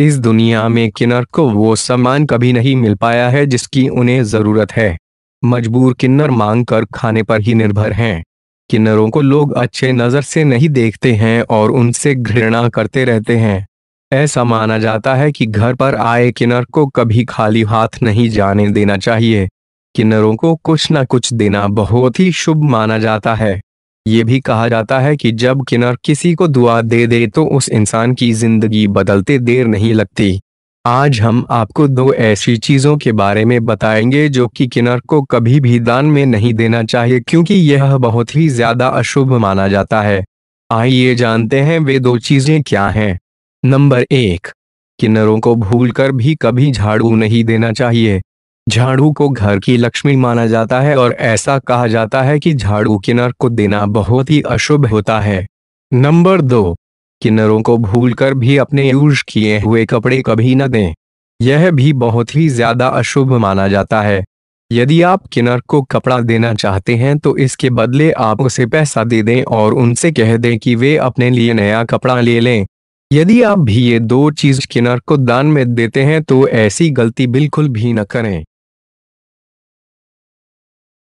इस दुनिया में किन्नर को वो सामान कभी नहीं मिल पाया है जिसकी उन्हें जरूरत है मजबूर किन्नर मांग कर खाने पर ही निर्भर हैं किन्नरों को लोग अच्छे नज़र से नहीं देखते हैं और उनसे घृणा करते रहते हैं ऐसा माना जाता है कि घर पर आए किन्नर को कभी खाली हाथ नहीं जाने देना चाहिए किन्नरों को कुछ ना कुछ देना बहुत ही शुभ माना जाता है ये भी कहा जाता है कि जब किन्नर किसी को दुआ दे दे तो उस इंसान की जिंदगी बदलते देर नहीं लगती आज हम आपको दो ऐसी चीजों के बारे में बताएंगे जो कि किन्नर को कभी भी दान में नहीं देना चाहिए क्योंकि यह बहुत ही ज्यादा अशुभ माना जाता है आइए जानते हैं वे दो चीजें क्या हैं नंबर एक किन्नरों को भूलकर भी कभी झाड़ू नहीं देना चाहिए झाड़ू को घर की लक्ष्मी माना जाता है और ऐसा कहा जाता है कि झाड़ू किन्नर को देना बहुत ही अशुभ होता है नंबर दो किन्नरों को भूलकर भी अपने यूज किए हुए कपड़े कभी न दें यह भी बहुत ही ज्यादा अशुभ माना जाता है यदि आप किन्नर को कपड़ा देना चाहते हैं तो इसके बदले आप उसे पैसा दे दें और उनसे कह दें कि वे अपने लिए नया कपड़ा ले लें यदि आप भी ये दो चीज किन्नर को दान में देते हैं तो ऐसी गलती बिल्कुल भी न करें